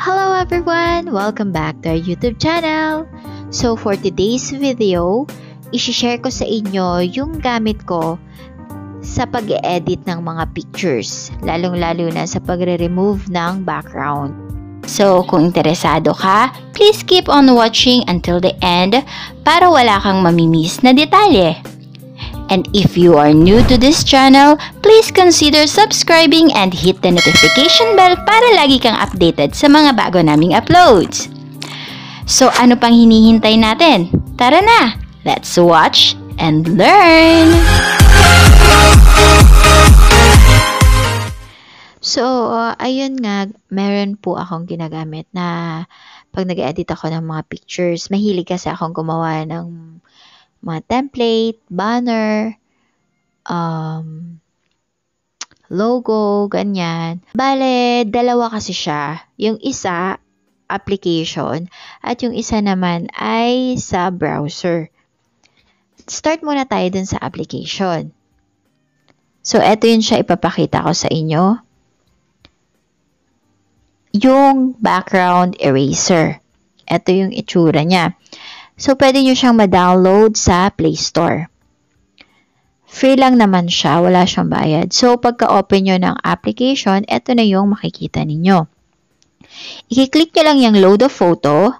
Hello everyone! Welcome back to our YouTube channel! So for today's video, isishare ko sa inyo yung gamit ko sa pag edit ng mga pictures, lalong-lalo na sa pagre-remove ng background. So, kung interesado ka, please keep on watching until the end para wala kang mamimiss na detalye. And if you are new to this channel, please consider subscribing and hit the notification bell para lagi kang updated sa mga bago naming uploads. So ano pang hinihintay natin? Tara na! Let's watch and learn! So, uh, ayun nga, meron po akong ginagamit na pag nag-edit ako ng mga pictures, mahilig kasi akong gumawa ng mga template, banner, um, logo, ganyan. Bale, dalawa kasi siya. Yung isa, application, at yung isa naman ay sa browser. Start muna tayo dun sa application. So, eto yun siya ipapakita ko sa inyo. Yung background eraser. Ito yung itsura niya. So, pwede nyo siyang ma-download sa Play Store. Free lang naman siya, wala siyang bayad. So, pagka-open nyo ng application, ito na yung makikita ninyo. I-click nyo lang yung load of photo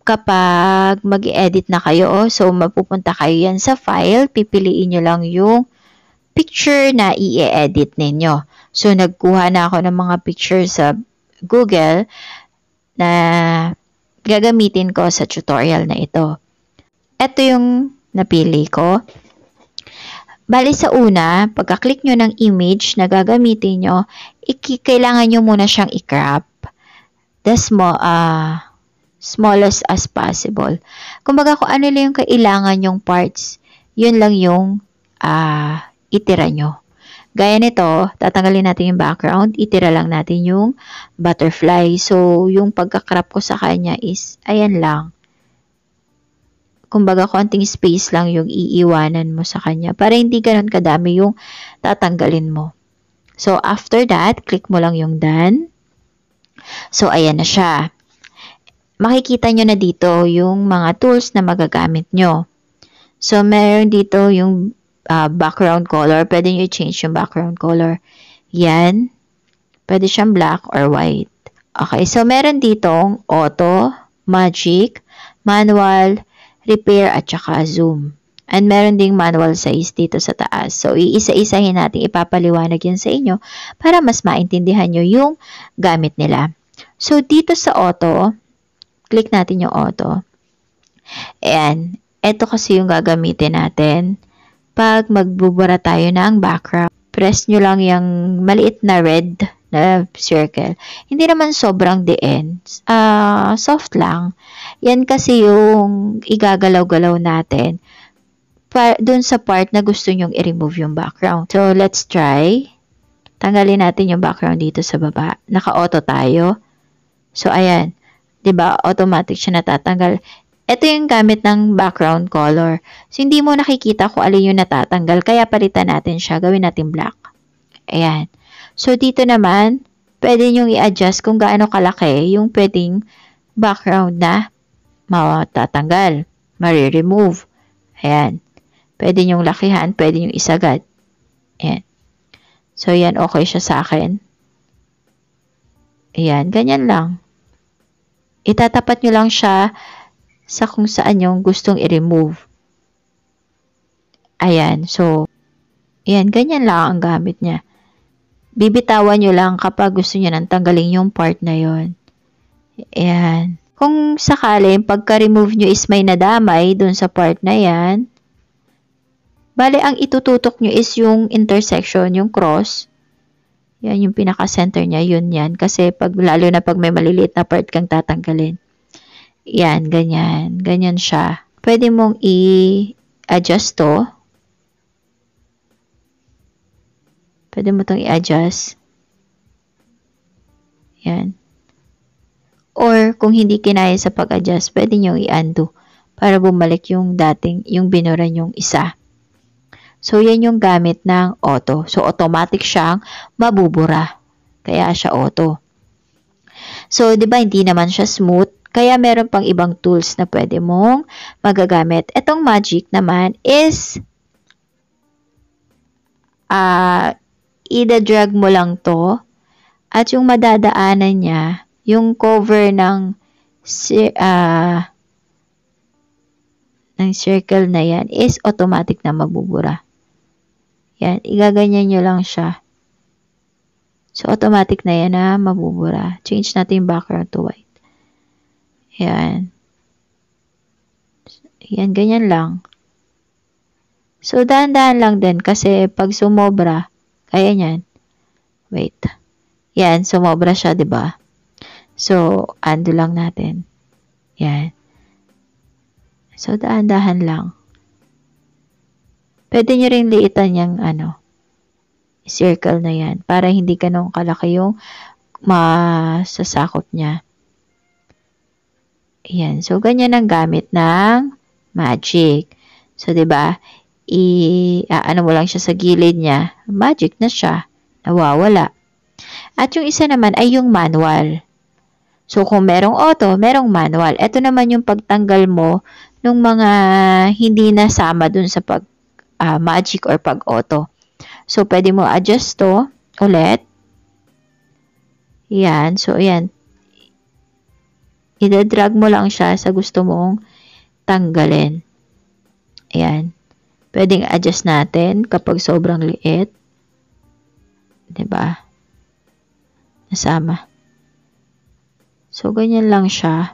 kapag mag edit na kayo. Oh, so, mapupunta kayo yan sa file, pipiliin nyo lang yung picture na i-edit ninyo. So, nagkuha na ako ng mga pictures sa Google na gagamitin ko sa tutorial na ito. Ito yung napili ko. Bali sa una, pagka-click nyo ng image na gagamitin nyo, kailangan nyo muna siyang i-crop. The small, uh, ah, smallest as possible. Kumbaga kung ano lang yung kailangan yung parts, yun lang yung uh, itira nyo. Gaya nito, tatanggalin natin yung background, itira lang natin yung butterfly. So, yung pagkakrap ko sa kanya is, ayan lang. Kumbaga, konting space lang yung iiwanan mo sa kanya para hindi ganun kadami yung tatanggalin mo. So, after that, click mo lang yung done. So, ayan na siya. Makikita nyo na dito yung mga tools na magagamit nyo. So, meron dito yung uh, background color, pwede nyo i-change yung background color. Yan. Pwede siyang black or white. Okay, so meron ditong auto, magic, manual, repair, at saka zoom. And meron ding manual size dito sa taas. So, iisa-isahin natin ipapaliwanag yan sa inyo para mas maintindihan nyo yung gamit nila. So, dito sa auto, click natin yung auto. Ayan. Ito kasi yung gagamitin natin pag magbubura tayo ng background. Press nyo lang yung maliit na red na circle. Hindi naman sobrang the ends. Uh, soft lang. Yan kasi yung igagalaw-galaw natin pa, dun sa part na gusto nyong i-remove yung background. So, let's try. Tanggalin natin yung background dito sa baba. Naka-auto tayo. So, ayan. ba diba, automatic siya natatanggal. Ito yung gamit ng background color. So, hindi mo nakikita kung alin yung natatanggal. Kaya palitan natin siya. Gawin natin black. Ayan. So, dito naman, pwede nyong i-adjust kung gaano kalaki yung pwedeng background na matatanggal, Marire-remove. Ayan. Pwede nyong lakihan, pwede nyong isagad. Ayan. So, yan okay siya sa akin. Ayan, ganyan lang. Itatapat nyo lang siya sa kung saan yung gustong i-remove. Ayan, so, ayan, ganyan lang ang gamit niya. Bibitawan nyo lang kapag gusto nyo nang tanggalin yung part na yon. Ayan. Kung sakali, pagka-remove nyo is may nadamay dun sa part na yan, bale, ang itututok nyo is yung intersection, yung cross, yan yung pinaka-center niya, yun yan. Kasi pag, lalo na pag may maliliit na part kang tatanggalin. Yan, ganyan. Ganyan siya. Pwede mong i-adjust to. Pwede mo itong i-adjust. Yan. Or, kung hindi kinaya sa pag-adjust, pwede nyo i-undo para bumalik yung dating, yung binura yung isa. So, yan yung gamit ng auto. So, automatic siyang mabubura. Kaya siya auto. So, di ba hindi naman siya smooth kaya meron pang ibang tools na pwede mong magagamit. Itong magic naman is uh, ida-drag mo lang to at yung madadaanan niya, yung cover ng si, uh, ah, ng circle na yan is automatic na mabubura. Yan, igaganyan nyo lang siya. So, automatic na yan na mabubura. Change natin yung background to white. Yan. Yan, ganyan lang. So, dahan-dahan lang din kasi pag sumobra, kaya yan. Wait. Yan, sumobra siya, ba So, ando lang natin. Yan. So, dahan-dahan lang. Pwede nyo rin liitan yung ano, circle na yan para hindi ganun kalaki yung masasakop niya. Ayan. So, ganyan ang gamit ng magic. So, ba diba, i uh, ano mo lang siya sa gilid niya, magic na siya, nawawala. At yung isa naman ay yung manual. So kung merong auto, merong manual. Ito naman yung pagtanggal mo ng mga hindi nasama dun sa pag uh, magic or pag auto. So pwede mo adjust to ulit. Yan, so yan. Idadrag mo lang siya sa gusto mong tanggalin. Ayan. Pwedeng adjust natin kapag sobrang liit. ba? Diba? Nasama. So, ganyan lang siya.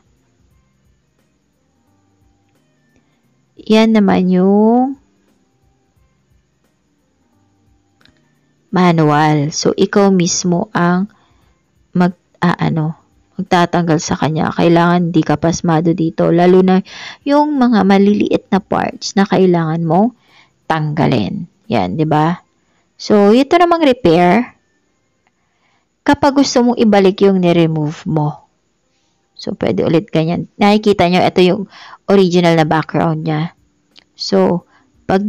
Yan naman yung manual. So, ikaw mismo ang mag-aano. Uh, magtatanggal sa kanya. Kailangan hindi ka pasmado dito, lalo na yung mga maliliit na parts na kailangan mong tanggalin. Yan, di ba? So, ito namang repair. Kapag gusto mong ibalik yung ni-remove mo. So, pwede ulit ganyan. Nakikita nyo, ito yung original na background niya. So, pag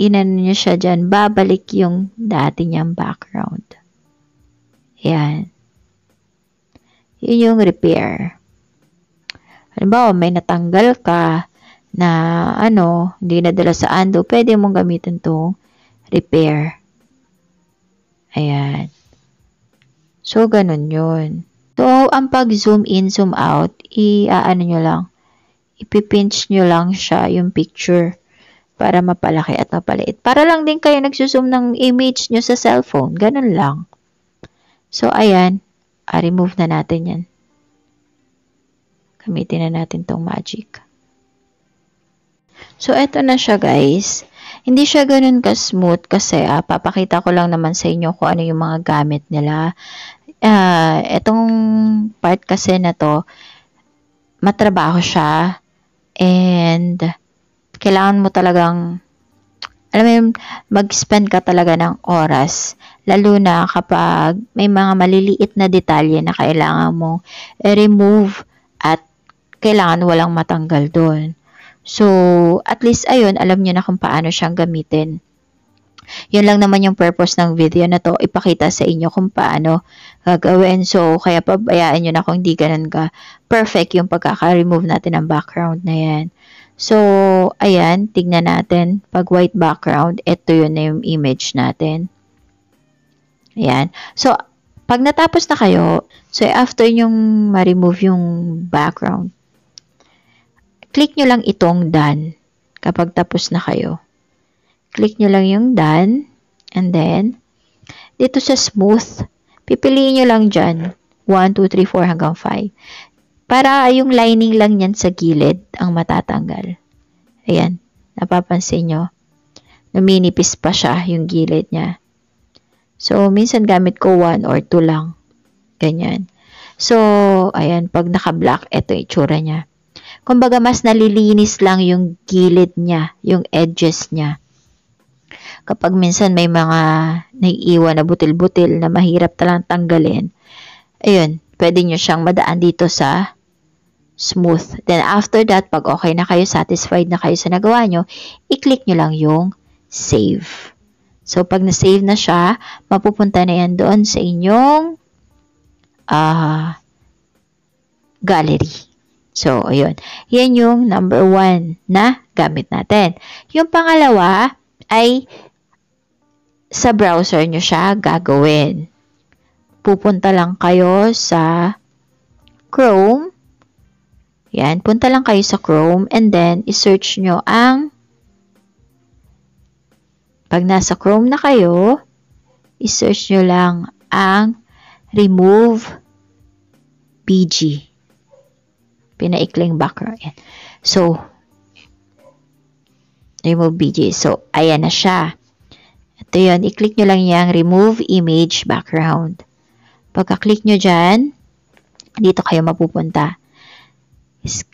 inano nyo siya dyan, babalik yung dati niyang background. Yan. Yun yung repair. Halimbawa, may natanggal ka na ano, hindi nadala sa ando, pwede mong gamitin tong repair. Ayan. So, ganun yun. So, ang pag-zoom in, zoom out, i-ano nyo lang, ipipinch nyo lang siya yung picture para mapalaki at mapaliit. Para lang din kayo nagsusum ng image nyo sa cellphone. Ganun lang. So, ayan. Ah, remove na natin yan. Gamitin na natin tong magic. So, eto na siya guys. Hindi siya ganun ka-smooth kasi ah, papakita ko lang naman sa inyo kung ano yung mga gamit nila. Uh, etong part kasi na to, matrabaho siya and kailangan mo talagang alam mo yun, mag-spend ka talaga ng oras. Lalo na kapag may mga maliliit na detalye na kailangan mong remove at kailangan walang matanggal doon. So, at least ayun, alam niyo na kung paano siyang gamitin. Yun lang naman yung purpose ng video na to, ipakita sa inyo kung paano gagawin. So, kaya pabayaan nyo na kung hindi ganun ka perfect yung pagkaka-remove natin ng background na yan. So, ayan, tignan natin. Pag white background, ito yun na yung image natin. Ayan. So, pag natapos na kayo, so after nyong ma-remove yung background, click nyo lang itong done kapag tapos na kayo. Click nyo lang yung done and then, dito sa smooth, pipiliin nyo lang dyan 1, 2, 3, 4 hanggang 5. Para yung lining lang niyan sa gilid ang matatanggal. Ayan, napapansin nyo, numinipis pa siya yung gilid niya. So, minsan gamit ko 1 or 2 lang. Ganyan. So, ayan, pag naka-black, ito itsura niya. Kumbaga, mas nalilinis lang yung gilid niya, yung edges niya. Kapag minsan may mga naiiwan na butil-butil na mahirap talang tanggalin, ayun, pwede nyo siyang madaan dito sa smooth. Then after that, pag okay na kayo, satisfied na kayo sa nagawa nyo, i-click nyo lang yung save. So, pag na-save na siya, mapupunta na yan doon sa inyong uh, gallery. So, ayun. Yan yung number one na gamit natin. Yung pangalawa ay sa browser nyo siya gagawin. Pupunta lang kayo sa Chrome yan, punta lang kayo sa Chrome and then i-search nyo ang pag nasa Chrome na kayo, i-search nyo lang ang remove BG. Pinaikling background. Yan. So, remove BG. So, ayan na siya. Ito yun. I-click nyo lang yung remove image background. Pagka-click nyo dyan, dito kayo mapupunta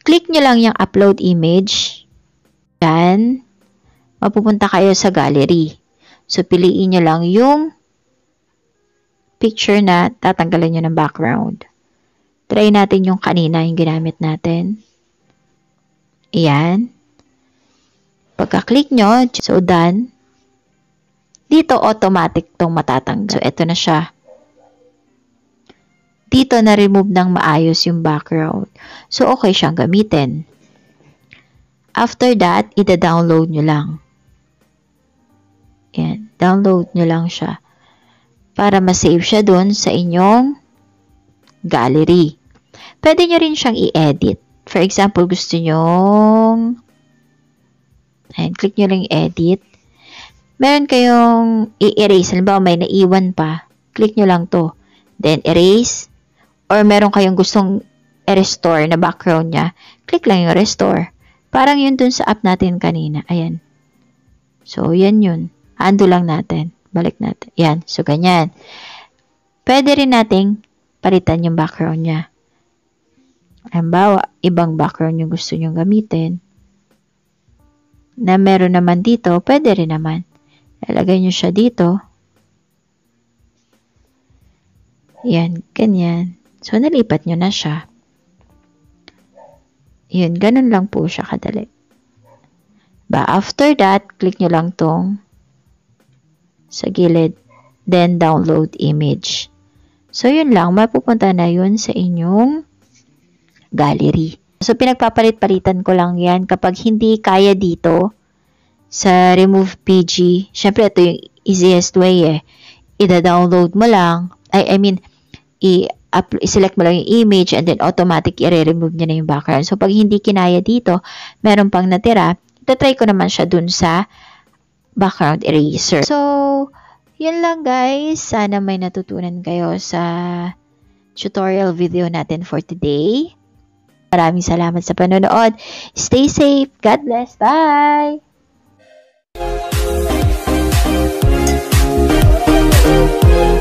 click nyo lang yung upload image. Yan. Mapupunta kayo sa gallery. So, piliin nyo lang yung picture na tatanggalan nyo ng background. Try natin yung kanina, yung ginamit natin. Ayan. Pagka-click nyo, so done, dito automatic tong matatanggal. So, eto na siya. Dito na-remove ng maayos yung background. So, okay siyang gamitin. After that, ida-download nyo lang. Yan. Download nyo lang siya. Para ma-save siya dun sa inyong gallery. Pwede nyo rin siyang i-edit. For example, gusto nyong ayan, click nyo lang edit. Meron kayong i-erase. Halimbawa, may naiwan pa. Click nyo lang to. Then, erase or meron kayong gustong restore na background niya, click lang yung restore. Parang yun dun sa app natin kanina. Ayan. So, yan yun. Ando lang natin. Balik natin. Yan. So, ganyan. Pwede rin nating palitan yung background niya. Halimbawa, ibang background yung gusto nyong gamitin na meron naman dito, pwede rin naman. Lalagay nyo siya dito. Yan, ganyan. So, nalipat nyo na siya. Yun, ganun lang po siya kadali. Ba, after that, click nyo lang tong sa gilid. Then, download image. So, yun lang. Mapupunta na yun sa inyong gallery. So, pinagpapalit-palitan ko lang yan. Kapag hindi kaya dito sa remove PG, syempre ito yung easiest way eh. Ida-download mo lang. I, I mean, i i select mo lang yung image and then automatic i-remove niya na yung background. So, pag hindi kinaya dito, meron pang natira, itatry ko naman siya dun sa background eraser. So, yun lang guys. Sana may natutunan kayo sa tutorial video natin for today. Maraming salamat sa panonood. Stay safe. God bless. Bye! Thank you.